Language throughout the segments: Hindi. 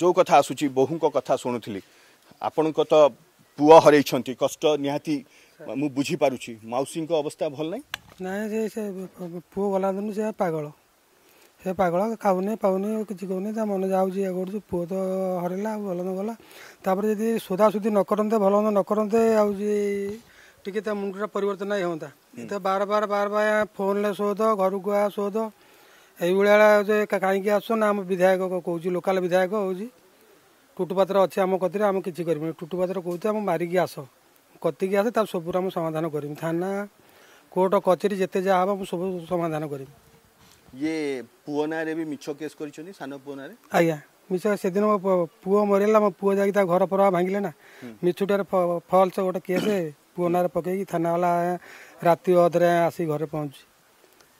ଯେଉଁ କଥା ଆସୁଛି ବୋହୁଙ୍କ କଥା ଶୁଣୁଥିଲି ଆପଣଙ୍କ ତ ପୁଅ ହରେଇଛନ୍ତି କଷ୍ଟ ନିହାତି ମୁଁ ବୁଝିପାରୁଛି ମାଉସୀଙ୍କ ଅବସ୍ଥା ଭଲ ନାହିଁ ନାଇଁ ସେ ସେ ପୁଅ ଗଲା ଦିନ ସେ ପାଗଳ ସେ ପାଗଳ ଖାଉନି ପାଉନି କିଛି କହୁନି ତା ମନ ଯାଉଛି ଇଏ କରୁଛି ପୁଅ ତ ହରିଲା ଭଲ ନ ଗଲା ତାପରେ ଯଦି ସୁଧାସୁଧି ନ କରନ୍ତେ ଭଲ ନ କରନ୍ତେ ଆଉ ଟିକେ ତା ମୁଣ୍ଡଟା ପରିବର୍ତ୍ତନ ହେଇ ହୁଅନ୍ତା ବାର ବାର ବାର ବାର ଫୋନରେ ଶୋଧ ଘରକୁ ଆ ଶୋଧ ଏଇଭଳିଆ ଯେ କାହିଁକି ଆସୁନା ଆମ ବିଧାୟକ କହୁଛି ଲୋକାଲ ବିଧାୟକ ହେଉଛି ଟୁଟୁପାତ୍ର ଅଛି ଆମ କତିରେ ଆମେ କିଛି କରିବୁନି ଟୁଟୁପାତ୍ର କହୁଛି ଆମେ ମାରିକି ଆସ କତିକି ଆସ ତା ସବୁର ଆମେ ସମାଧାନ କରିବି ଥାନା କୋର୍ଟ କଚେରୀ ଯେତେ ଯାହା ହେବ ମୁଁ ସବୁ ସମାଧାନ କରିବି ଇଏ ପୁଅ ନାଁରେ ବି ମିଛ କେସ୍ କରିଛନ୍ତି ସାନ ପୁଅ ନାଁରେ ଆଜ୍ଞା ମିଛ ସେଦିନ ମୋ ପୁଅ ମରିଗଲା ମୋ ପୁଅ ଯାଇକି ତା ଘର ପ୍ରଭାବ ଭାଙ୍ଗିଲେ ନା ମିଛୁଟାରେ ଫଲ୍ସ ଗୋଟେ କେସ୍ ପୁଅ ନାଁରେ ପକେଇକି ଥାନାବାଲା ରାତି ଅଧରେ ଆସିକି ଘରେ ପହଞ୍ଚୁଛି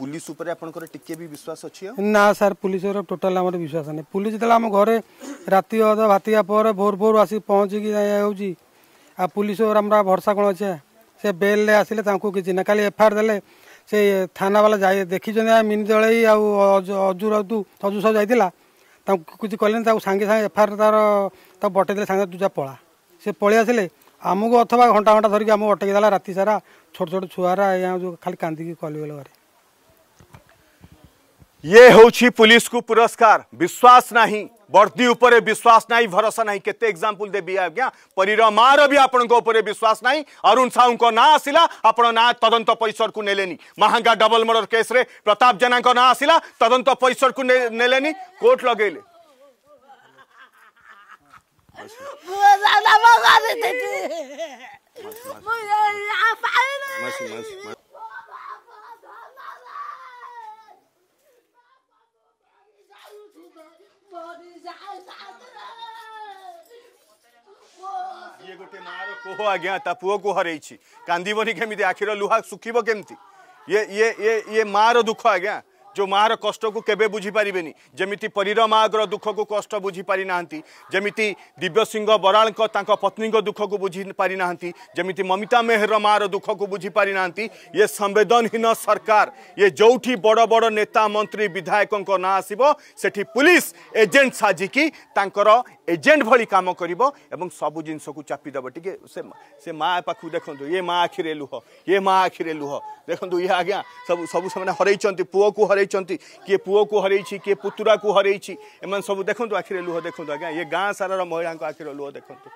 পুলিশ উপরে আপনার টিকে বি বিশ্বাস অছি না স্যার পুলিশ উপরে টোটাল আমার বিশ্বাস নাই পুলিশ যেতে আমার ঘরে রাতে অধ ভাতিয়া পরে ভোর ভোর আসি পৌঁছিকি হচ্ছে আর পুলিশ উপরে আমরা ভরসা কোণ অছে সে বেলে আসলে তাঁকু কিছু না খালি এফআইআর দেলে সে থানাবালা যাই দেখিছেন মিনি জলাই আজু রাজু অজু সব যাই ତାଙ୍କୁ କିଛି କଲେନି ତାକୁ ସାଙ୍ଗେ ସାଙ୍ଗେ ଏଫଆଇଆର ତାର ତାକୁ ବଟେଇଦେଲେ ସାଙ୍ଗେ ତୁ ଯା ପଳା ସେ ପଳେଇ ଆସିଲେ ଆମକୁ ଅଥବା ଘଣ୍ଟା ଘଣ୍ଟା ଧରିକି ଆମକୁ ଅଟକେଇ ଦେଲା ରାତି ସାରା ଛୋଟ ଛୋଟ ଛୁଆରା ଏଇ ଯେଉଁ ଖାଲି କାନ୍ଦିକି କଲିଗଲେ ଘରେ ये हूँ पुलिस को पुरस्कार विश्वास ना बर्दी उपर विश्वास ना भरोसा ना केते एक्जामपल देवी आज्ञा परीर मार भी आपण विश्वास ना अरुण साहू ना आसला आप तदंत परिसर को नेले महांगा डबल मर्डर केस रे प्रताप जेना ना आसला तदंत परिसर को ने, नेले कोर्ट लगे ये गोटे मार कोह आज्ञा ता पुओ को हर कांदीबनी आखिर लुहा सुखब केमती ये ये ये ये मार दुख आज्ञा जो माँ कष्ट को केवे बुझीपारे जमी परीर माँ दुख को कष्ट बुझीपारी जमी दिव्य सिंह बराल पत्नी दुख को बुझीपारी ना जमी ममिता मेहर माँ दुख को बुझीपारी ये संवेदनहीन सरकार ये जो भी बड़ बड़ नेता मंत्री विधायक ना आसो पुलिस एजेंट साजिकी एजेंट भली कम कर सब जिनस को चापिदेव टे से माँ पाखु देखु ये माँ आखिरे लुह ये माँ आखिरे लुह देखु ये आज्ञा सब सब से हर पुओ को हर ହରେଇଛନ୍ତି କିଏ ପୁଅକୁ ହରେଇଛି କିଏ ପୁତୁରାକୁ ହରେଇଛି ଏମାନେ ସବୁ ଦେଖନ୍ତୁ ଆଖିରେ ଲୁହ ଦେଖନ୍ତୁ ଆଜ୍ଞା ଏ ଗାଁ ସାରାର ମହିଳାଙ୍କ ଆଖିର ଲୁହ ଦେଖନ୍ତୁ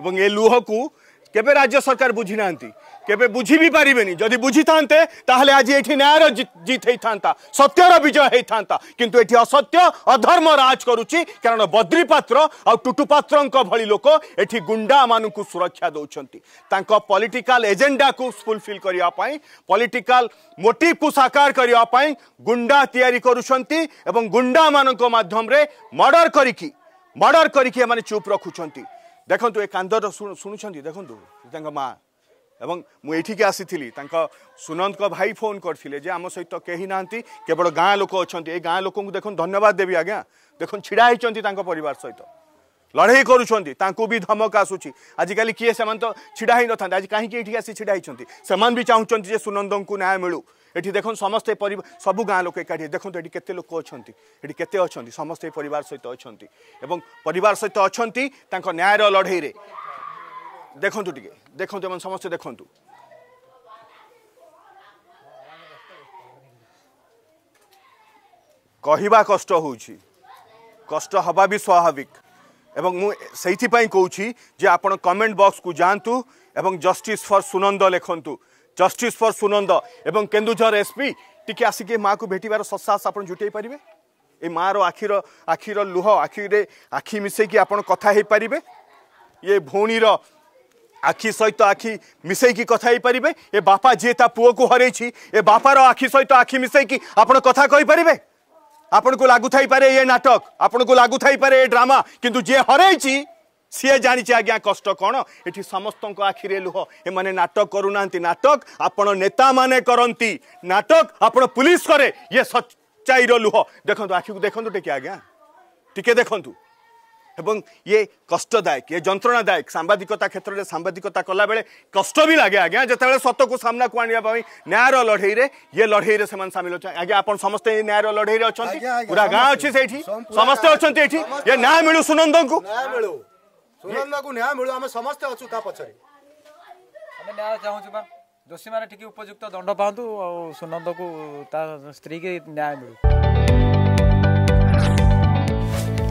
ଏବଂ ଏ ଲୁହକୁ কেবে রাজ্য সরকার বুঝি না কেবে বুঝি বি পারিবেনি যদি বুঝি থাকে তাহলে আজ এটি ন্যায়র জিত হয়ে থাকে সত্যর বিজয় হয়ে থাকে কিন্তু এটি অসত্য অধর্ম রাজ করুচি কারণ বদ্রী পাত্র আুটু পাত্র ভি লোক এটি গুন্ডা মানুষ সুরক্ষা দৌঁছেন তাঁক পলিটিকাল এজেন্ডা কু ফুলফিল করা পলিটিকাল মোটিভ কু সাকার করা গুন্ডা তৈরি করছেন এবং গুন্ডা মানুষ মাধ্যমে মর্ডর করি মর্ডর করি এমনি চুপ রাখুচার ଦେଖନ୍ତୁ ଏ କାନ୍ଦର ଶୁଣୁଛନ୍ତି ଦେଖନ୍ତୁ ତାଙ୍କ ମା ଏବଂ ମୁଁ ଏଇଠିକି ଆସିଥିଲି ତାଙ୍କ ସୁନନ୍ଦଙ୍କ ଭାଇ ଫୋନ୍ କରିଥିଲେ ଯେ ଆମ ସହିତ କେହି ନାହାନ୍ତି କେବଳ ଗାଁ ଲୋକ ଅଛନ୍ତି ଏଇ ଗାଁ ଲୋକଙ୍କୁ ଦେଖନ୍ତୁ ଧନ୍ୟବାଦ ଦେବି ଆଜ୍ଞା ଦେଖନ୍ତୁ ଛିଡ଼ା ହେଇଛନ୍ତି ତାଙ୍କ ପରିବାର ସହିତ লড়াই করছেন তাঁকু বি ধমক আসুচি আজকাল কি সে ছিড়া হয়ে নথাতে আজ কী এটি আসি ছিড়া হয়েছেন সে চাহুন যে সুনন্দু ন্যায় মিলু এটি দেখুন সমস্ত সবু গাঁ লোক একাঠি দেখুন এটি কেতে লোক অনেক এটি কেতে অনেক সমস্ত পরিবার সহিত অনেক এবং পরিবার সহিত অনেক তাঁর ন্যায়ের লড়াইরে দেখুন টিকে দেখুন এমন সমস্ত দেখুন কহা কষ্ট হচ্ছে কষ্ট হওয়া বি স্বাভাবিক এবং মু সেইপাই কৌছি যে আপনার কমেন্ট বক্স কু যাতে এবং জস্টিস ফর সুনন্দ লেখন্তু জস্টিস ফর সুনন্দ এবং কেন্দুঝর এসপি টিকি আসিকি মা কু ভেটিবার সৎসাহস আপনার জুটাই পারিবে এই মার আখির আখির লুহ আখিরে আখি মিশাইকি আপনার কথা হয়ে পারিবে ইয়ে ভৌণীর আখি সহিত আখি মিশাইকি কথা হয়ে পারিবে এ বাপা যে তা পুয়কু হরাইছি এ বাপার আখি সহিত আখি মিশাইকি আপনার কথা কই কইপারিবে ଆପଣଙ୍କୁ ଲାଗୁଥାଇପାରେ ଏ ନାଟକ ଆପଣଙ୍କୁ ଲାଗୁଥାଇପାରେ ଏ ଡ୍ରାମା କିନ୍ତୁ ଯିଏ ହରେଇଛି ସିଏ ଜାଣିଛି ଆଜ୍ଞା କଷ୍ଟ କ'ଣ ଏଠି ସମସ୍ତଙ୍କ ଆଖିରେ ଲୁହ ଏମାନେ ନାଟକ କରୁନାହାନ୍ତି ନାଟକ ଆପଣ ନେତାମାନେ କରନ୍ତି ନାଟକ ଆପଣ ପୁଲିସ୍ କରେ ଇଏ ସଚ୍ଚାଇର ଲୁହ ଦେଖନ୍ତୁ ଆଖିକୁ ଦେଖନ୍ତୁ ଟିକେ ଆଜ୍ଞା ଟିକେ ଦେଖନ୍ତୁ এবং ইয়ে কষ্টদায়ক ইয়ে যন্ত্রণাদায়ক সাংবাদিকতা ক্ষেত্রে সাংবাদিকতা কলাবেলে কষ্ট বি লাগে আজ্ঞা যেতবে সতকু কু আনবা ন্যায়র লড়াই ইয়ে লড়াইরে সে সামিল অনেক আজ্ঞা আপনার সমস্ত ন্যায়র লড়াইরে অনেক পুরা গাঁ অ সেইটি সমস্ত অনেক এটি ইয়ে ন্যায় মিলু সুনন্দ দোষী মানে ঠিক উপযুক্ত দণ্ড পাঁতু সুনন্দকু স্ত্রী কে ন্যায় মিলু